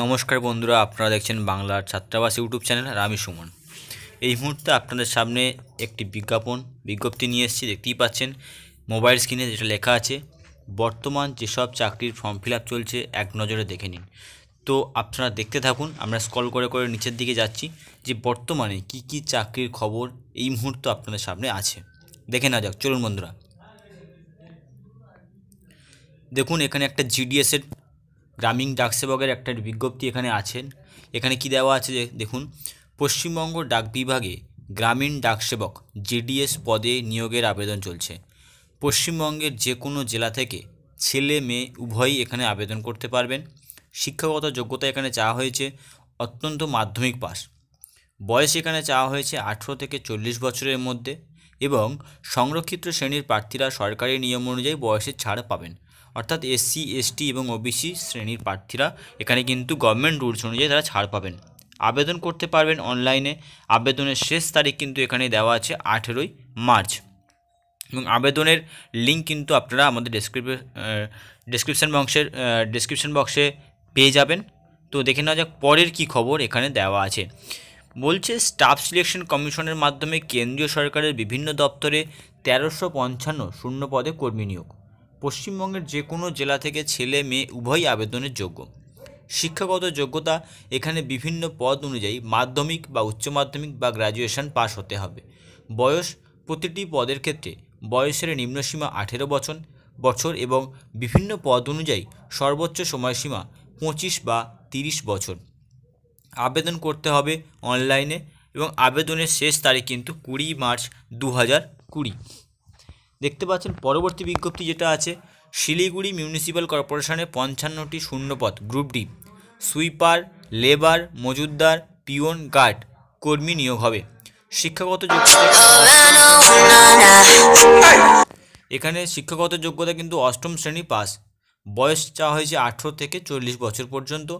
নমস্কার বন্ধুরা আপনারা দেখছেন বাংলার ছাত্রাবাস ইউটিউব চ্যানেল আর আমি সুমন এই মুহূর্তে আপনাদের সামনে একটি বিজ্ঞাপন বিজ্ঞপ্তি নিয়ে এসেছি দেখতেই পাচ্ছেন মোবাইল স্ক্রিনে যেটা লেখা আছে বর্তমান যেসব চাকরির ফর্ম ফিল চলছে এক নজরে দেখে নিন তো আপনারা দেখতে থাকুন আমরা স্কল করে করে নিচের দিকে যাচ্ছি যে বর্তমানে কি কি চাকরির খবর এই মুহূর্ত আপনাদের সামনে আছে দেখে না যাক চলুন বন্ধুরা দেখুন এখানে একটা জিডিএসের গ্রামীণ ডাকসেবকের একটা বিজ্ঞপ্তি এখানে আছেন এখানে কি দেওয়া আছে যে দেখুন পশ্চিমবঙ্গ ডাক বিভাগে গ্রামীণ ডাকসেবক জেডিএস পদে নিয়োগের আবেদন চলছে পশ্চিমবঙ্গের যে কোনো জেলা থেকে ছেলে মেয়ে উভয়ই এখানে আবেদন করতে পারবেন শিক্ষাগত যোগ্যতা এখানে চাওয়া হয়েছে অত্যন্ত মাধ্যমিক পাস বয়স এখানে চাওয়া হয়েছে আঠেরো থেকে চল্লিশ বছরের মধ্যে এবং সংরক্ষিত শ্রেণীর প্রার্থীরা সরকারি নিয়ম অনুযায়ী বয়সের ছাড় পাবেন অর্থাৎ এসসি এসটি এবং ওবিসি শ্রেণীর প্রার্থীরা এখানে কিন্তু গভর্নমেন্ট রুলস অনুযায়ী তারা ছাড় পাবেন আবেদন করতে পারবেন অনলাইনে আবেদনের শেষ তারিখ কিন্তু এখানে দেওয়া আছে আঠেরোই মার্চ এবং আবেদনের লিঙ্ক কিন্তু আপনারা আমাদের ডেসক্রিপ ডেসক্রিপশান বক্সের ডেসক্রিপশান বক্সে পেয়ে যাবেন তো দেখে নেওয়া যাক পরের কি খবর এখানে দেওয়া আছে বলছে স্টাফ সিলেকশন কমিশনের মাধ্যমে কেন্দ্রীয় সরকারের বিভিন্ন দপ্তরে তেরোশো পঞ্চান্ন শূন্য পদে কর্মী নিয়োগ পশ্চিমবঙ্গের যে কোনো জেলা থেকে ছেলে মেয়ে উভয়ই আবেদনের যোগ্য শিক্ষাগত যোগ্যতা এখানে বিভিন্ন পদ অনুযায়ী মাধ্যমিক বা উচ্চ মাধ্যমিক বা গ্র্যাজুয়েশন পাস হতে হবে বয়স প্রতিটি পদের ক্ষেত্রে বয়সের নিম্নসীমা আঠেরো বছর বছর এবং বিভিন্ন পদ অনুযায়ী সর্বোচ্চ সময়সীমা পঁচিশ বা তিরিশ বছর আবেদন করতে হবে অনলাইনে এবং আবেদনের শেষ তারিখ কিন্তু কুড়ি মার্চ দু হাজার কুড়ি দেখতে পাচ্ছেন পরবর্তী বিজ্ঞপ্তি যেটা আছে শিলিগুড়ি মিউনিসিপ্যাল কর্পোরেশনে পঞ্চান্নটি শূন্যপদ গ্রুপ ডি সুইপার লেবার মজুদ্দার পিওন গার্ড কর্মী নিয়োগ হবে শিক্ষাগত যোগ্যতা এখানে শিক্ষাগত যোগ্যতা কিন্তু অষ্টম শ্রেণী পাস বয়স চা হয়েছে আঠেরো থেকে চল্লিশ বছর পর্যন্ত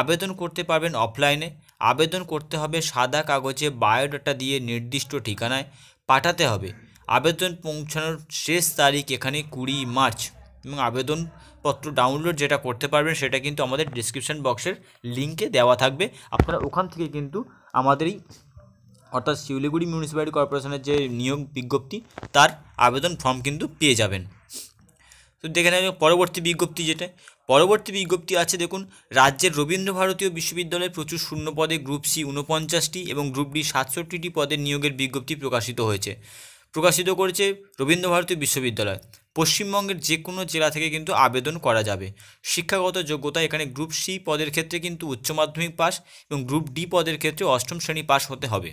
আবেদন করতে পারবেন অফলাইনে আবেদন করতে হবে সাদা কাগজে বায়োডাটা দিয়ে নির্দিষ্ট ঠিকানায় পাঠাতে হবে আবেদন পৌঁছানোর শেষ তারিখ এখানে কুড়ি মার্চ এবং আবেদনপত্র ডাউনলোড যেটা করতে পারবেন সেটা কিন্তু আমাদের ডিসক্রিপশান বক্সের লিঙ্কে দেওয়া থাকবে আপনারা ওখান থেকে কিন্তু আমাদের এই অর্থাৎ শিউলিগুড়ি মিউনিসিপ্যালিটি কর্পোরেশনের যে নিয়োগ বিজ্ঞপ্তি তার আবেদন ফর্ম কিন্তু পেয়ে যাবেন তো দেখে নেবেন পরবর্তী বিজ্ঞপ্তি যেটা পরবর্তী বিজ্ঞপ্তি আছে দেখুন রাজ্যের রবীন্দ্র ভারতীয় বিশ্ববিদ্যালয়ে প্রচুর শূন্য পদে গ্রুপ সি উনপঞ্চাশটি এবং গ্রুপ ডি সাতষট্টিটি পদের নিয়োগের বিজ্ঞপ্তি প্রকাশিত হয়েছে প্রকাশিত করেছে রবীন্দ্রভারতী বিশ্ববিদ্যালয় পশ্চিমবঙ্গের যে কোনো জেলা থেকে কিন্তু আবেদন করা যাবে শিক্ষাগত যোগ্যতা এখানে গ্রুপ সি পদের ক্ষেত্রে কিন্তু উচ্চ মাধ্যমিক পাস এবং গ্রুপ ডি পদের ক্ষেত্রে অষ্টম শ্রেণী পাস হতে হবে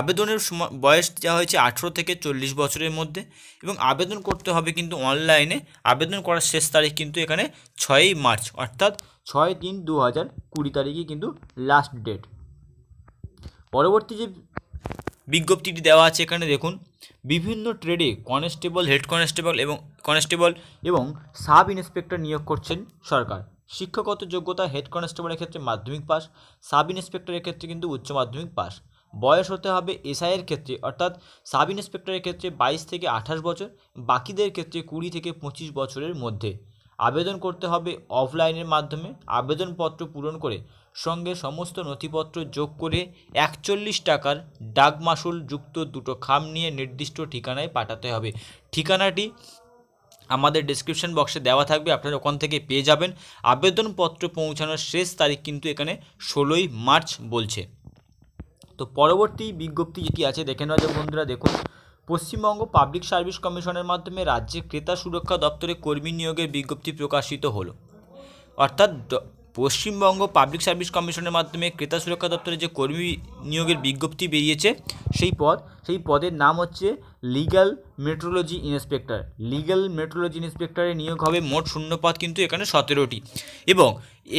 আবেদনের বয়স দেওয়া হয়েছে আঠেরো থেকে চল্লিশ বছরের মধ্যে এবং আবেদন করতে হবে কিন্তু অনলাইনে আবেদন করার শেষ তারিখ কিন্তু এখানে ছয়ই মার্চ অর্থাৎ ছয় তিন দু হাজার কুড়ি তারিখে কিন্তু লাস্ট ডেট পরবর্তী যে বিজ্ঞপ্তিটি দেওয়া আছে এখানে দেখুন বিভিন্ন ট্রেডে কনস্টেবল হেড কনস্টেবল এবং কনস্টেবল এবং সাব ইন্সপেক্টর নিয়োগ করছেন সরকার শিক্ষাগত যোগ্যতা হেড কনস্টেবলের ক্ষেত্রে মাধ্যমিক পাস সাব ইন্সপেক্টরের ক্ষেত্রে কিন্তু উচ্চ মাধ্যমিক পাস বয়স হতে হবে এসআইয়ের ক্ষেত্রে অর্থাৎ সাব ইন্সপেক্টরের ক্ষেত্রে বাইশ থেকে আঠাশ বছর বাকিদের ক্ষেত্রে কুড়ি থেকে পঁচিশ বছরের মধ্যে আবেদন করতে হবে অফলাইনের মাধ্যমে আবেদনপত্র পূরণ করে সঙ্গে সমস্ত নথিপত্র যোগ করে একচল্লিশ টাকার ডাক মাসুল যুক্ত দুটো খাম নিয়ে নির্দিষ্ট ঠিকানায় পাঠাতে হবে ঠিকানাটি আমাদের ডিসক্রিপশন বক্সে দেওয়া থাকবে আপনারা ওখান থেকে পেয়ে যাবেন আবেদনপত্র পৌঁছানোর শেষ তারিখ কিন্তু এখানে ষোলোই মার্চ বলছে তো পরবর্তী বিজ্ঞপ্তি যেটি আছে দেখে নেওয়া যায় বন্ধুরা দেখুন পশ্চিমবঙ্গ পাবলিক সার্ভিস কমিশনের মাধ্যমে রাজ্যে ক্রেতা সুরক্ষা দপ্তরে কর্মী নিয়োগের বিজ্ঞপ্তি প্রকাশিত হলো অর্থাৎ পশ্চিমবঙ্গ পাবলিক সার্ভিস কমিশনের মাধ্যমে ক্রেতা সুরক্ষা দপ্তরে যে কর্মী নিয়োগের বিজ্ঞপ্তি বেরিয়েছে সেই পদ সেই পদের নাম হচ্ছে legal metrology inspector legal metrology ইন্সপেক্টরে নিয়োগ হবে মোট শূন্য পদ কিন্তু এখানে সতেরোটি এবং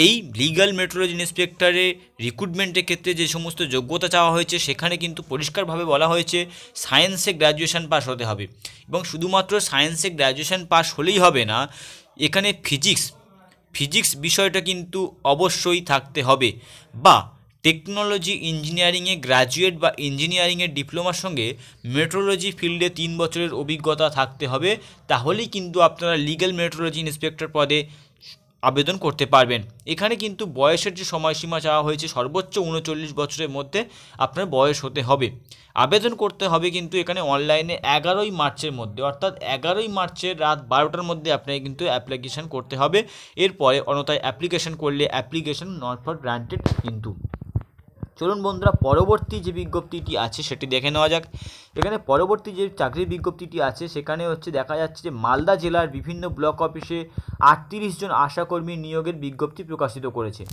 এই লিগ্যাল মেট্রোলজি ইন্সপেক্টরের রিক্রুটমেন্টের ক্ষেত্রে যে সমস্ত যোগ্যতা চাওয়া হয়েছে সেখানে কিন্তু পরিষ্কারভাবে বলা হয়েছে সায়েন্সে গ্র্যাজুয়েশান পাস হতে হবে এবং শুধুমাত্র সায়েন্সে গ্র্যাজুয়েশান পাস হলেই হবে না এখানে ফিজিক্স ফিজিক্স বিষয়টা কিন্তু অবশ্যই থাকতে হবে বা টেকনোলজি ইঞ্জিনিয়ারিংয়ে গ্র্যাজুয়েট বা ইঞ্জিনিয়ারিংয়ের ডিপ্লোমার সঙ্গে মেট্রোলজি ফিল্ডে তিন বছরের অভিজ্ঞতা থাকতে হবে তাহলেই কিন্তু আপনারা লিগ্যাল মেট্রোলজি ইন্সপেক্টর পদে আবেদন করতে পারবেন এখানে কিন্তু বয়সের যে সময়সীমা চাওয়া হয়েছে সর্বোচ্চ উনচল্লিশ বছরের মধ্যে আপনার বয়স হতে হবে আবেদন করতে হবে কিন্তু এখানে অনলাইনে এগারোই মার্চের মধ্যে অর্থাৎ এগারোই মার্চের রাত বারোটার মধ্যে আপনাকে কিন্তু অ্যাপ্লিকেশান করতে হবে এরপরে অনতায় অ্যাপ্লিকেশান করলে অ্যাপ্লিকেশান নট ফর গ্রান্টেড কিন্তু চলুন বন্ধুরা পরবর্তী যে বিজ্ঞপ্তিটি আছে সেটি দেখে নেওয়া যাক এখানে পরবর্তী যে চাকরির বিজ্ঞপ্তিটি আছে সেখানে হচ্ছে দেখা যাচ্ছে যে মালদা জেলার বিভিন্ন ব্লক অফিসে আটত্রিশ জন আশাকর্মী নিয়োগের বিজ্ঞপ্তি প্রকাশিত করেছে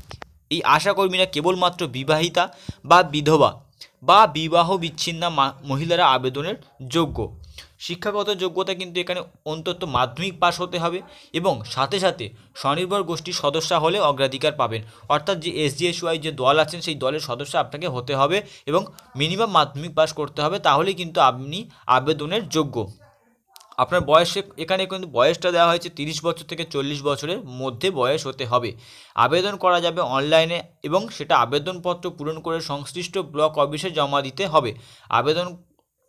এই আশাকর্মীরা কেবলমাত্র বিবাহিতা বা বিধবা বা বিবাহ বিচ্ছিন্ন মহিলারা আবেদনের যোগ্য শিক্ষাগত যোগ্যতা কিন্তু এখানে অন্তত মাধ্যমিক পাস হতে হবে এবং সাথে সাথে স্বনির্ভর গোষ্ঠীর সদস্য হলে অগ্রাধিকার পাবেন অর্থাৎ যে এসডিএসওয়াই যে দল আছেন সেই দলের সদস্য আপনাকে হতে হবে এবং মিনিমাম মাধ্যমিক পাস করতে হবে তাহলে কিন্তু আপনি আবেদনের যোগ্য আপনার বয়সে এখানে কিন্তু বয়সটা দেওয়া হয়েছে তিরিশ বছর থেকে চল্লিশ বছরের মধ্যে বয়স হতে হবে আবেদন করা যাবে অনলাইনে এবং সেটা আবেদনপত্র পূরণ করে সংশ্লিষ্ট ব্লক অফিসে জমা দিতে হবে আবেদন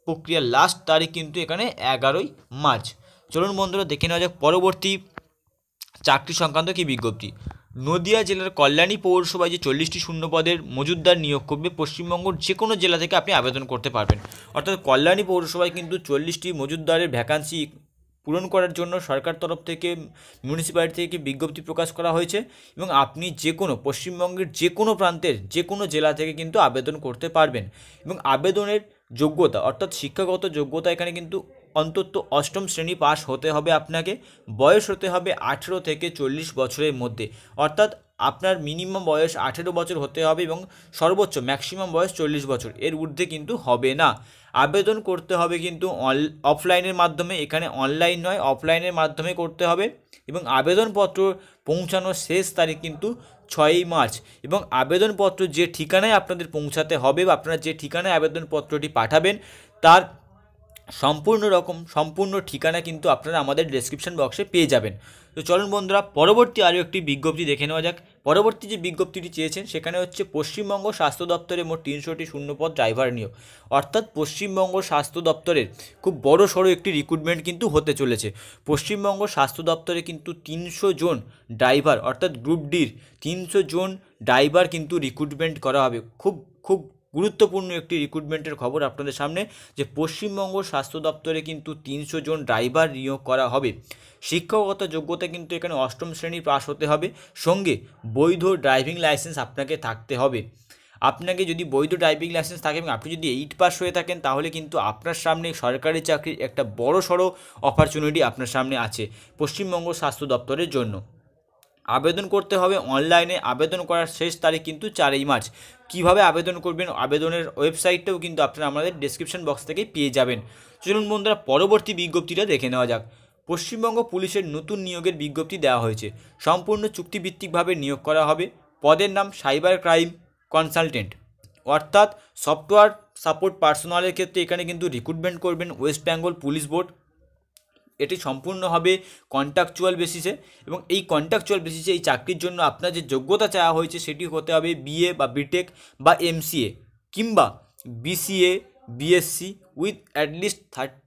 প্রক্রিয়ার লাস্ট তারিখ কিন্তু এখানে এগারোই মার্চ চলুন বন্ধুরা দেখে নেওয়া যাক পরবর্তী চাকরি সংক্রান্ত কি বিজ্ঞপ্তি নদিয়া জেলার কল্যাণী পৌরসভায় যে চল্লিশটি শূন্য পদের মজুদদার নিয়োগ করবে পশ্চিমবঙ্গের যে কোনো জেলা থেকে আপনি আবেদন করতে পারবেন অর্থাৎ কল্যাণী পৌরসভায় কিন্তু চল্লিশটি মজুদদারের ভ্যাকান্সি পূরণ করার জন্য সরকার তরফ থেকে মিউনিসিপ্যালিটি থেকে বিজ্ঞপ্তি প্রকাশ করা হয়েছে এবং আপনি যে কোনো পশ্চিমবঙ্গের যে কোনো প্রান্তের যে কোনো জেলা থেকে কিন্তু আবেদন করতে পারবেন এবং আবেদনের যোগ্যতা অর্থাৎ শিক্ষাগত যোগ্যতা এখানে কিন্তু অন্তত অষ্টম শ্রেণী পাশ হতে হবে আপনাকে বয়স হতে হবে আঠেরো থেকে চল্লিশ বছরের মধ্যে অর্থাৎ আপনার মিনিমাম বয়স আঠেরো বছর হতে হবে এবং সর্বোচ্চ ম্যাক্সিমাম বয়স চল্লিশ বছর এর ঊর্ধ্বে কিন্তু হবে না আবেদন করতে হবে কিন্তু অফলাইনের মাধ্যমে এখানে অনলাইন নয় অফলাইনের মাধ্যমে করতে হবে এবং আবেদনপত্র পৌঁছানোর শেষ তারিখ কিন্তু ছয়ই মার্চ এবং আবেদনপত্র যে ঠিকানায় আপনাদের পৌঁছাতে হবে বা আপনারা যে ঠিকানায় আবেদনপত্রটি পাঠাবেন তার সম্পূর্ণ রকম সম্পূর্ণ ঠিকানা কিন্তু আপনারা আমাদের ডেসক্রিপশন বক্সে পেয়ে যাবেন তো চলুন বন্ধুরা পরবর্তী আরও একটি বিজ্ঞপ্তি দেখে নেওয়া যাক পরবর্তী যে বিজ্ঞপ্তিটি চেয়েছেন সেখানে হচ্ছে পশ্চিমবঙ্গ স্বাস্থ্য দপ্তরে মোট তিনশোটি শূন্যপদ ড্রাইভার নিয়োগ অর্থাৎ পশ্চিমবঙ্গ স্বাস্থ্য দপ্তরের খুব বড় সড়ো একটি রিক্রুটমেন্ট কিন্তু হতে চলেছে পশ্চিমবঙ্গ স্বাস্থ্য দপ্তরে কিন্তু তিনশো জন ড্রাইভার অর্থাৎ গ্রুপ ডির তিনশো জন ড্রাইভার কিন্তু রিক্রুটমেন্ট করা হবে খুব খুব গুরুত্বপূর্ণ একটি রিক্রুটমেন্টের খবর আপনাদের সামনে যে পশ্চিমবঙ্গ স্বাস্থ্য দপ্তরে কিন্তু তিনশো জন ড্রাইভার নিয়োগ করা হবে শিক্ষকগত যোগ্যতা কিন্তু এখানে অষ্টম শ্রেণী পাশ হতে হবে সঙ্গে বৈধ ড্রাইভিং লাইসেন্স আপনাকে থাকতে হবে আপনাকে যদি বৈধ ড্রাইভিং লাইসেন্স থাকে এবং আপনি যদি এইট পাস হয়ে থাকেন তাহলে কিন্তু আপনার সামনে সরকারি চাকরির একটা বড় সড়ো অপরচুনিটি আপনার সামনে আছে পশ্চিমবঙ্গ স্বাস্থ্য দপ্তরের জন্য আবেদন করতে হবে অনলাইনে আবেদন করার শেষ তারিখ কিন্তু চারই মার্চ কিভাবে আবেদন করবেন আবেদনের ওয়েবসাইটটাও কিন্তু আপনারা আমাদের ডিসক্রিপশন বক্স থেকে পেয়ে যাবেন চলুন বন্ধুরা পরবর্তী বিজ্ঞপ্তিটা দেখে নেওয়া যাক পশ্চিমবঙ্গ পুলিশের নতুন নিয়োগের বিজ্ঞপ্তি দেওয়া হয়েছে সম্পূর্ণ চুক্তিভিত্তিকভাবে নিয়োগ করা হবে পদের নাম সাইবার ক্রাইম কনসালটেন্ট অর্থাৎ সফটওয়্যার সাপোর্ট পার্সোনালের ক্ষেত্রে এখানে কিন্তু রিক্রুটমেন্ট করবেন ওয়েস্ট বেঙ্গল পুলিশ বোর্ড এটি সম্পূর্ণ হবে কন্ট্রাকচুয়াল বেসিসে এবং এই কন্ট্রাকচুয়াল বেসিসে এই চাকরির জন্য আপনার যে যোগ্যতা চাওয়া হয়েছে সেটি হতে হবে বিএ বা বিটেক বা এমসিএ কিংবা BCA BSc with at least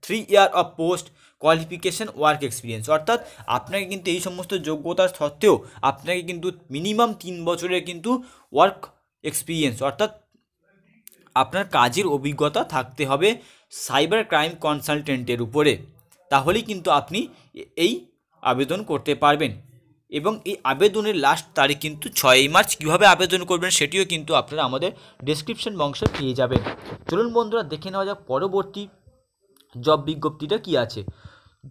three year of post qualification work experience অর্থাৎ আপনাকে কিন্তু এই সমস্ত যোগ্যতার সত্ত্বেও আপনাকে কিন্তু মিনিমাম তিন বছরের কিন্তু ওয়ার্ক এক্সপিরিয়েন্স অর্থাৎ আপনার কাজের অভিজ্ঞতা থাকতে হবে সাইবার ক্রাইম কনসালটেন্টের উপরে তাহলে কিন্তু আপনি এই আবেদন করতে পারবেন এবং এই আবেদনের লাস্ট তারিখ কিন্তু ছয়ই মার্চ কীভাবে আবেদন করবেন সেটিও কিন্তু আপনারা আমাদের ডিসক্রিপশন বংশে পেয়ে যাবেন চলুন বন্ধুরা দেখে নেওয়া যাক পরবর্তী জব বিজ্ঞপ্তিটা কি আছে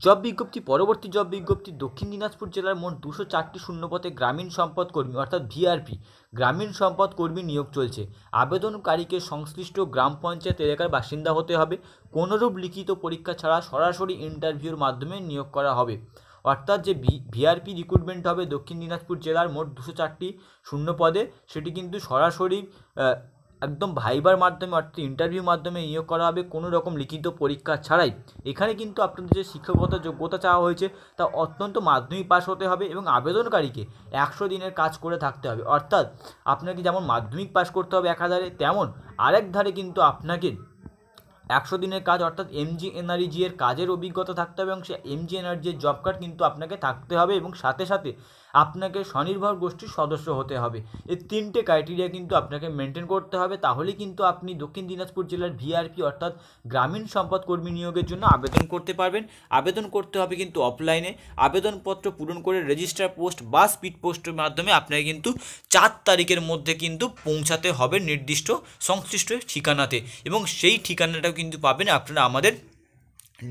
জব বিজ্ঞপ্তি পরবর্তী জব বিজ্ঞপ্তি দক্ষিণ দিনাজপুর জেলার মোট দুশো চারটি শূন্যপথে গ্রামীণ সম্পদ কর্মী অর্থাৎ ভিআরপি গ্রামীণ সম্পদ কর্মী নিয়োগ চলছে আবেদনকারীকে সংশ্লিষ্ট গ্রাম পঞ্চায়েত এলাকার বাসিন্দা হতে হবে কোনোরূপ লিখিত পরীক্ষা ছাড়া সরাসরি ইন্টারভিউর মাধ্যমে নিয়োগ করা হবে অর্থাৎ যে ভিআরপি রিক্রুটমেন্ট হবে দক্ষিণ দিনাজপুর জেলার মোট দুশো চারটি শূন্য পদে সেটি কিন্তু সরাসরি একদম ভাইবার মাধ্যমে অর্থাৎ ইন্টারভিউর মাধ্যমে নিয়োগ করা হবে কোনো রকম লিখিত পরীক্ষা ছাড়াই এখানে কিন্তু আপনাদের যে শিক্ষকতা যোগ্যতা চাওয়া হয়েছে তা অত্যন্ত মাধ্যমিক পাশ হতে হবে এবং আবেদনকারীকে একশো দিনের কাজ করে থাকতে হবে অর্থাৎ আপনাকে যেমন মাধ্যমিক পাশ করতে হবে এক হাজারে তেমন আরেক ধারে কিন্তু আপনাকে একশো দিনের কাজ অর্থাৎ এমজি এনআরজি এর কাজের অভিজ্ঞতা থাকতে হবে এবং সে এমজি এনআরজি এর জব কার্ড কিন্তু আপনাকে থাকতে হবে এবং সাথে সাথে আপনাকে স্বনির্ভর গোষ্ঠীর সদস্য হতে হবে এই তিনটে ক্রাইটেরিয়া কিন্তু আপনাকে মেনটেন করতে হবে তাহলে কিন্তু আপনি দক্ষিণ দিনাজপুর জেলার ভিআরপি অর্থাৎ গ্রামীণ সম্পদ কর্মী নিয়োগের জন্য আবেদন করতে পারবেন আবেদন করতে হবে কিন্তু অফলাইনে আবেদনপত্র পূরণ করে রেজিস্টার পোস্ট বা স্পিড পোস্টের মাধ্যমে আপনাকে কিন্তু চার তারিখের মধ্যে কিন্তু পৌঁছাতে হবে নির্দিষ্ট সংশ্লিষ্ট ঠিকানাতে এবং সেই ঠিকানাটাও কিন্তু পাবেন আপনারা আমাদের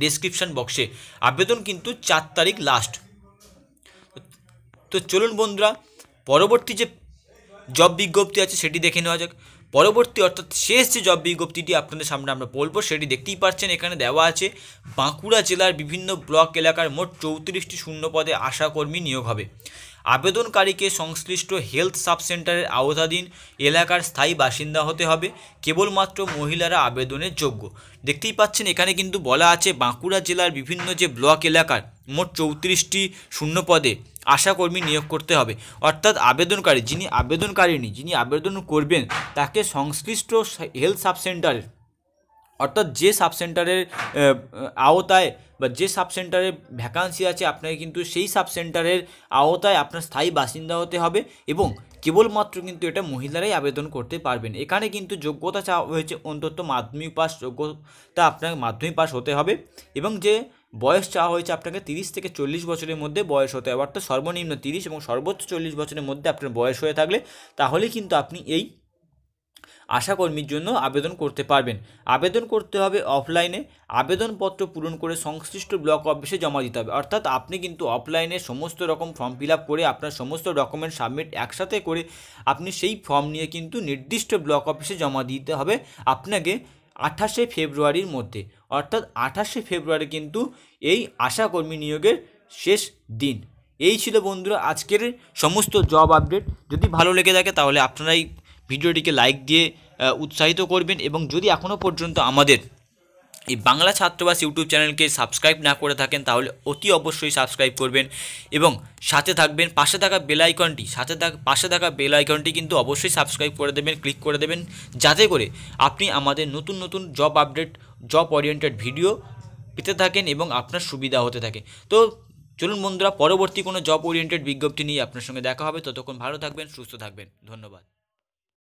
ডিসক্রিপশান বক্সে আবেদন কিন্তু চার তারিখ লাস্ট তো চলুন বন্ধুরা পরবর্তী যে জব বিজ্ঞপ্তি আছে সেটি দেখে নেওয়া যাক পরবর্তী অর্থাৎ শেষ যে জব বিজ্ঞপ্তিটি আপনাদের সামনে আমরা বলবো সেটি দেখতেই পাচ্ছেন এখানে দেওয়া আছে বাঁকুড়া জেলার বিভিন্ন ব্লক এলাকার মোট চৌত্রিশটি শূন্য পদে আশাকর্মী নিয়োগ হবে আবেদনকারীকে সংশ্লিষ্ট হেলথ সাব সেন্টারের আওতাধীন এলাকার স্থায়ী বাসিন্দা হতে হবে কেবলমাত্র মহিলারা আবেদনের যোগ্য দেখতেই পাচ্ছেন এখানে কিন্তু বলা আছে বাঁকুড়া জেলার বিভিন্ন যে ব্লক এলাকার মোট চৌত্রিশটি শূন্য পদে আশাকর্মী নিয়োগ করতে হবে অর্থাৎ আবেদনকারী যিনি আবেদনকারিনী যিনি আবেদন করবেন তাকে সংশ্লিষ্ট হেলথ সাব সেন্টারের অর্থাৎ যে সাব সেন্টারের আওতায় বা যে সাব সেন্টারে ভ্যাকান্সি আছে আপনাকে কিন্তু সেই সাব সেন্টারের আওতায় আপনার স্থায়ী বাসিন্দা হতে হবে এবং কেবলমাত্র কিন্তু এটা মহিলারাই আবেদন করতে পারবেন এখানে কিন্তু যোগ্যতা চাওয়া হয়েছে অন্তত মাধ্যমিক পাস যোগ্যতা আপনাকে মাধ্যমিক পাস হতে হবে এবং যে বয়স চাওয়া হয়েছে আপনাকে তিরিশ থেকে চল্লিশ বছরের মধ্যে বয়স হতে হবে অর্থাৎ সর্বনিম্ন তিরিশ এবং সর্বোচ্চ চল্লিশ বছরের মধ্যে আপনার বয়স হয়ে থাকলে তাহলে কিন্তু আপনি এই আশাকর্মীর জন্য আবেদন করতে পারবেন আবেদন করতে হবে অফলাইনে আবেদনপত্র পূরণ করে সংশ্লিষ্ট ব্লক অফিসে জমা দিতে হবে অর্থাৎ আপনি কিন্তু অফলাইনে সমস্ত রকম ফর্ম ফিল করে আপনার সমস্ত ডকুমেন্ট সাবমিট একসাথে করে আপনি সেই ফর্ম নিয়ে কিন্তু নির্দিষ্ট ব্লক অফিসে জমা দিতে হবে আপনাকে আঠাশে ফেব্রুয়ারির মধ্যে অর্থাৎ আঠাশে ফেব্রুয়ারি কিন্তু এই আশাকর্মী নিয়োগের শেষ দিন এই ছিল বন্ধুরা আজকের সমস্ত জব আপডেট যদি ভালো লেগে থাকে তাহলে আপনারা এই ভিডিওটিকে লাইক দিয়ে উৎসাহিত করবেন এবং যদি এখনও পর্যন্ত আমাদের এই বাংলা ছাত্রবাস ইউটিউব চ্যানেলকে সাবস্ক্রাইব না করে থাকেন তাহলে অতি অবশ্যই সাবস্ক্রাইব করবেন এবং সাথে থাকবেন পাশে থাকা বেল আইকনটি সাথে থাকা পাশে থাকা বেল আইকনটি কিন্তু অবশ্যই সাবস্ক্রাইব করে দেবেন ক্লিক করে দেবেন যাতে করে আপনি আমাদের নতুন নতুন job update job oriented video পেতে থাকেন এবং আপনার সুবিধা হতে থাকে তো চলুন বন্ধুরা পরবর্তী কোনো জব ওরিয়েন্টেড বিজ্ঞপ্তি নিয়ে আপনার সঙ্গে দেখা হবে ততক্ষণ ভালো থাকবেন সুস্থ থাকবেন ধন্যবাদ